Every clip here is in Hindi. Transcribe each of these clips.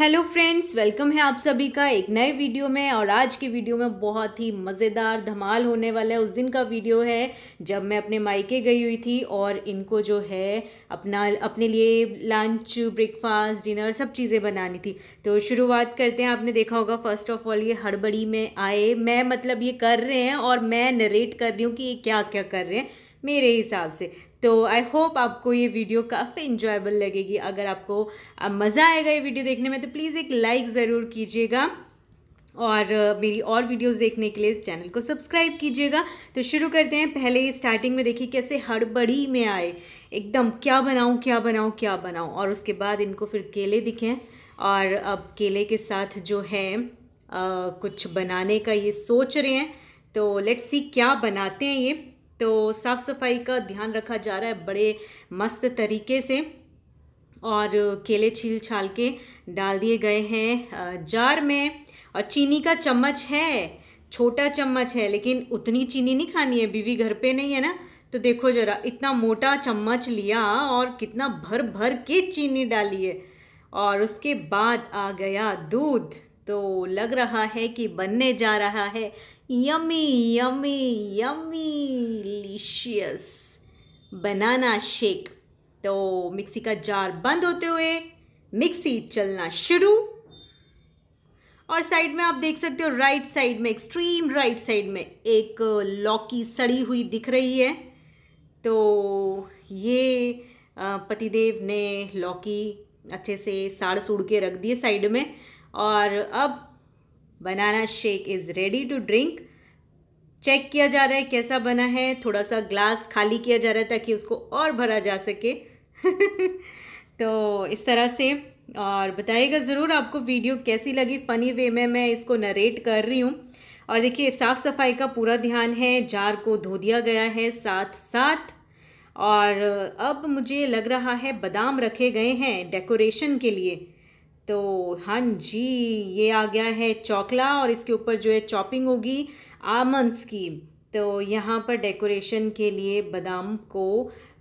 हेलो फ्रेंड्स वेलकम है आप सभी का एक नए वीडियो में और आज के वीडियो में बहुत ही मज़ेदार धमाल होने वाला है उस दिन का वीडियो है जब मैं अपने मायके गई हुई थी और इनको जो है अपना अपने लिए लंच ब्रेकफास्ट डिनर सब चीज़ें बनानी थी तो शुरुआत करते हैं आपने देखा होगा फर्स्ट ऑफ ऑल ये हड़बड़ी में आए मैं मतलब ये कर रहे हैं और मैं नरेट कर रही हूँ कि ये क्या क्या कर रहे हैं मेरे हिसाब से तो आई होप आपको ये वीडियो काफ़ी इन्जॉयबल लगेगी अगर आपको मज़ा आएगा ये वीडियो देखने में तो प्लीज़ एक लाइक ज़रूर कीजिएगा और मेरी और वीडियोस देखने के लिए चैनल को सब्सक्राइब कीजिएगा तो शुरू करते हैं पहले ही स्टार्टिंग में देखिए कैसे हड़बड़ी में आए एकदम क्या बनाऊँ क्या बनाऊँ क्या बनाऊँ और उसके बाद इनको फिर केले दिखें और अब केले के साथ जो है आ, कुछ बनाने का ये सोच रहे हैं तो लेट्स सी क्या बनाते हैं ये तो साफ़ सफाई का ध्यान रखा जा रहा है बड़े मस्त तरीके से और केले छील छाल के डाल दिए गए हैं जार में और चीनी का चम्मच है छोटा चम्मच है लेकिन उतनी चीनी नहीं खानी है बीवी घर पे नहीं है ना तो देखो ज़रा इतना मोटा चम्मच लिया और कितना भर भर के चीनी डाली है और उसके बाद आ गया दूध तो लग रहा है कि बनने जा रहा है yummy yummy yummy licious banana shake तो मिक्सी का जार बंद होते हुए मिक्सी चलना शुरू और साइड में आप देख सकते हो राइट साइड में एक्सट्रीम राइट साइड में एक लौकी सड़ी हुई दिख रही है तो ये पतिदेव ने लौकी अच्छे से साड़ सूड़ के रख दिए साइड में और अब banana shake is ready to drink check किया जा रहा है कैसा बना है थोड़ा सा ग्लास खाली किया जा रहा है ताकि उसको और भरा जा सके तो इस तरह से और बताइएगा ज़रूर आपको वीडियो कैसी लगी फ़नी वे में मैं इसको नरेट कर रही हूँ और देखिए साफ़ सफाई का पूरा ध्यान है जार को धो दिया गया है साथ साथ और अब मुझे लग रहा है बादाम रखे गए हैं डेकोरेशन के लिए तो हाँ जी ये आ गया है चौकला और इसके ऊपर जो है चॉपिंग होगी आमंड्स की तो यहाँ पर डेकोरेशन के लिए बादाम को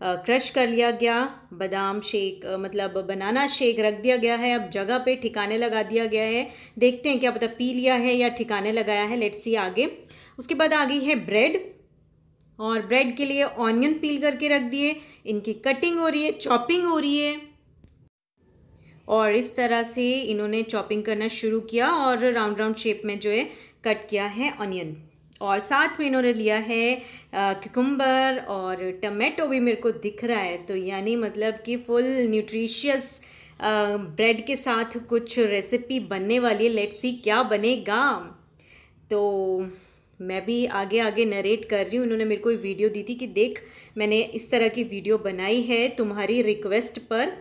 क्रश कर लिया गया बादाम शेक मतलब बनाना शेक रख दिया गया है अब जगह पे ठिकाने लगा दिया गया है देखते हैं क्या पता पी लिया है या ठिकाने लगाया है लेट्स सी आगे उसके बाद आ गई है ब्रेड और ब्रेड के लिए ऑनियन पील करके रख दिए इनकी कटिंग हो रही है चॉपिंग हो रही है और इस तरह से इन्होंने चॉपिंग करना शुरू किया और राउंड राउंड शेप में जो है कट किया है ऑनियन और साथ में इन्होंने लिया है ककुम्बर और टमेटो भी मेरे को दिख रहा है तो यानी मतलब कि फुल न्यूट्रिशियस ब्रेड के साथ कुछ रेसिपी बनने वाली है लेट्स सी क्या बनेगा तो मैं भी आगे आगे नरेट कर रही हूँ उन्होंने मेरे को वीडियो दी थी कि देख मैंने इस तरह की वीडियो बनाई है तुम्हारी रिक्वेस्ट पर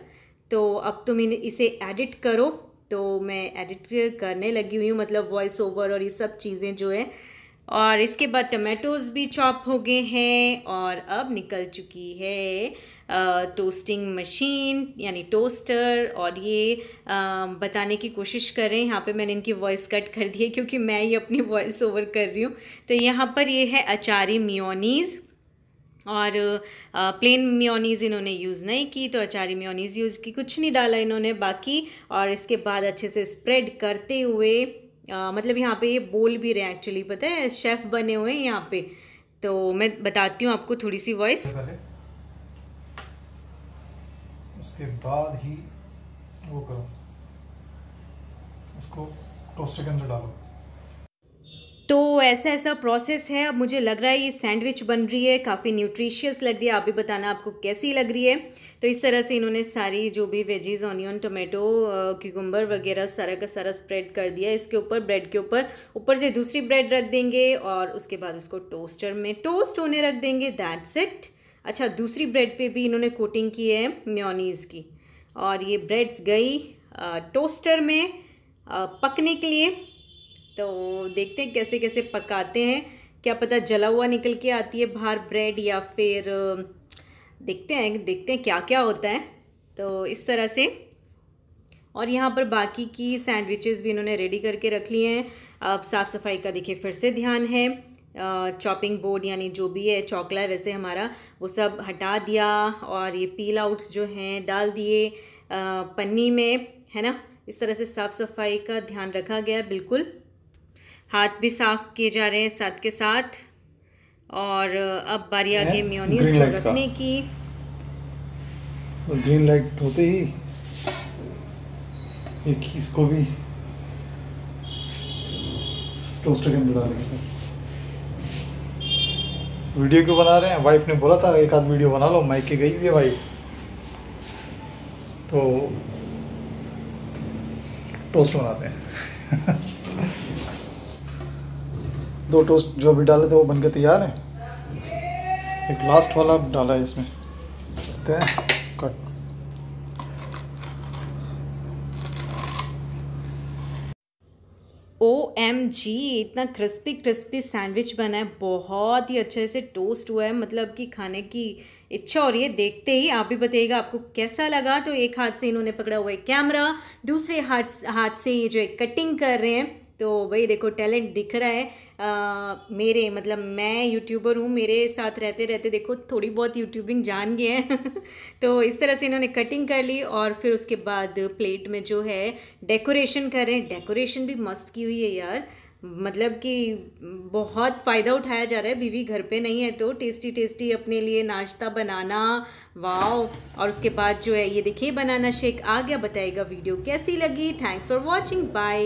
तो अब तुम इन्हें इसे एडिट करो तो मैं एडिट करने लगी हुई हूँ मतलब वॉइस ओवर और ये सब चीज़ें जो है और इसके बाद टमाटोज़ भी चॉप हो गए हैं और अब निकल चुकी है आ, टोस्टिंग मशीन यानी टोस्टर और ये आ, बताने की कोशिश कर रहे हैं यहाँ पे मैंने इनकी वॉइस कट कर दी है क्योंकि मैं ये अपनी वॉइस ओवर कर रही हूँ तो यहाँ पर ये है अचारी मियोनीज़ और प्लेन म्योनीज़ इन्होंने यूज़ नहीं की तो अचारी म्योनीज़ यूज़ की कुछ नहीं डाला इन्होंने बाकी और इसके बाद अच्छे से स्प्रेड करते हुए आ, मतलब यहाँ पे ये बोल भी रहे एक्चुअली पता है शेफ़ बने हुए हैं यहाँ पे तो मैं बताती हूँ आपको थोड़ी सी वॉइस उसके बाद ही वो करो इसको टोस्टर के अंदर डालो तो ऐसा ऐसा प्रोसेस है अब मुझे लग रहा है ये सैंडविच बन रही है काफ़ी न्यूट्रिशियस लग रही है आप भी बताना आपको कैसी लग रही है तो इस तरह से इन्होंने सारी जो भी वेजीज ऑनियन टोमेटो क्यूकम्बर वगैरह सारा का सारा स्प्रेड कर दिया इसके ऊपर ब्रेड के ऊपर ऊपर से दूसरी ब्रेड रख देंगे और उसके बाद उसको टोस्टर में टोस्ट होने रख देंगे दैट्स इट अच्छा दूसरी ब्रेड पर भी इन्होंने कोटिंग की है म्योनीज़ की और ये ब्रेड्स गई टोस्टर में पकने के लिए तो देखते हैं कैसे कैसे पकाते हैं क्या पता जला हुआ निकल के आती है बाहर ब्रेड या फिर देखते हैं देखते हैं क्या क्या होता है तो इस तरह से और यहाँ पर बाकी की सैंडविचेस भी इन्होंने रेडी करके रख लिए हैं अब साफ़ सफाई का देखिए फिर से ध्यान है चॉपिंग बोर्ड यानी जो भी है चौकला है वैसे हमारा वो सब हटा दिया और ये पील आउट्स जो हैं डाल दिए पन्नी में है ना इस तरह से साफ़ सफाई का ध्यान रखा गया बिल्कुल हाथ भी साफ किए जा रहे हैं साथ के साथ और अब बारी आ गई म्योनीस को रखने की बस ग्रीन लाइट होते ही एक इसको भी टोस्टर के अंदर डालेंगे वीडियो क्यों बना रहे हैं वाइफ ने बोला था एक आध वीडियो बना लो माइक के गई हुई है वाइफ तो टोस्ट बनाते हैं दो टोस्ट जो भी डाले थे वो बनके तैयार है एक लास्ट वाला डाला है इसमें हैं कट ओ एम जी इतना क्रिस्पी क्रिस्पी सैंडविच बना है बहुत ही अच्छे से टोस्ट हुआ है मतलब कि खाने की इच्छा हो रही है देखते ही आप भी बताइएगा आपको कैसा लगा तो एक हाथ से इन्होंने पकड़ा हुआ है कैमरा दूसरे हाथ हाथ से ये जो है कटिंग कर रहे हैं तो भाई देखो टैलेंट दिख रहा है आ, मेरे मतलब मैं यूट्यूबर हूँ मेरे साथ रहते रहते देखो थोड़ी बहुत यूट्यूबिंग जान गए हैं तो इस तरह से इन्होंने कटिंग कर ली और फिर उसके बाद प्लेट में जो है डेकोरेशन कर रहे हैं डेकोरेशन भी मस्त की हुई है यार मतलब कि बहुत फ़ायदा उठाया जा रहा है बीवी घर पे नहीं है तो टेस्टी टेस्टी अपने लिए नाश्ता बनाना वाओ और उसके बाद जो है ये देखिए बनाना शेक आ गया बताएगा वीडियो कैसी लगी थैंक्स फॉर वॉचिंग बाय